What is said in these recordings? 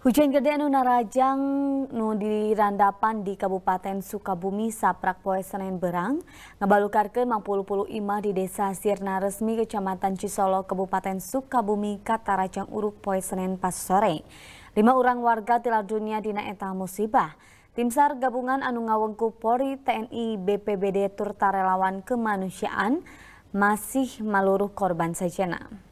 Hujan gede anu narajang nu dirandapan di Kabupaten Sukabumi saprak poe senen berang ngabalukarkeun puluh imah di Desa Sirna Resmi Kecamatan Cisolo Kabupaten Sukabumi katarajang uruk poe senen pas sore. Lima orang warga tilar dunia dina eta musibah. Tim SAR gabungan anu ngawengku Polri, TNI, BPBD turta relawan kemanusiaan masih maluruh korban sajena.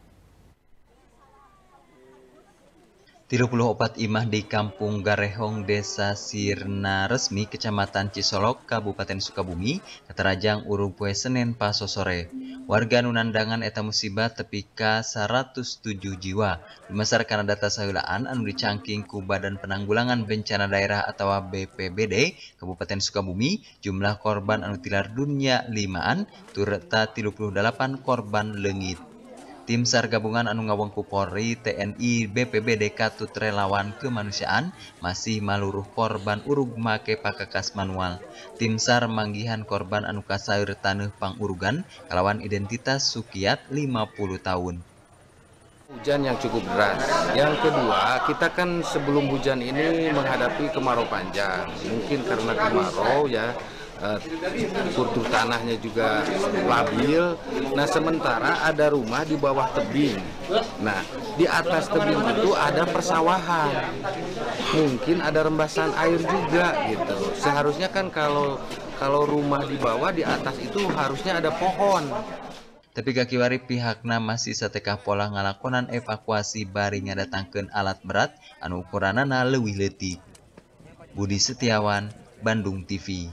34 imah di Kampung Garehong, Desa Sirna Resmi, Kecamatan Cisolok, Kabupaten Sukabumi, Katerajang Urung Kue Senin Paso Sore. Warga nunandangan eta musibah tepika 107 jiwa. Dimasarkan data sahulaan anu dicangking ku Badan Penanggulangan Bencana Daerah atau BPBD Kabupaten Sukabumi, jumlah korban anu tilar dunia limaan, turta 38 korban lengit. Tim SAR gabungan anu ngawengku Polri, TNI, BPBD Katut Relawan Kemanusiaan masih maluruh korban urug make pakakas manual. Tim SAR manggihan korban anu kasair tanah pangurugan kalawan identitas Sukiat 50 tahun. Hujan yang cukup deras. Yang kedua, kita kan sebelum hujan ini menghadapi kemarau panjang. Mungkin karena kemarau ya, uh, tanahnya juga labil. Nah, sementara ada rumah di bawah tebing. Nah, di atas tebing itu ada persawahan. Mungkin ada rembasan air juga gitu. Seharusnya kan kalau kalau rumah di bawah di atas itu harusnya ada pohon. Tapi kaki kakiwari pihakna masih setekah pola ngalakonan evakuasi baringnya datangkan alat berat anu ukuranana Leti, letih. Budi Setiawan, Bandung TV.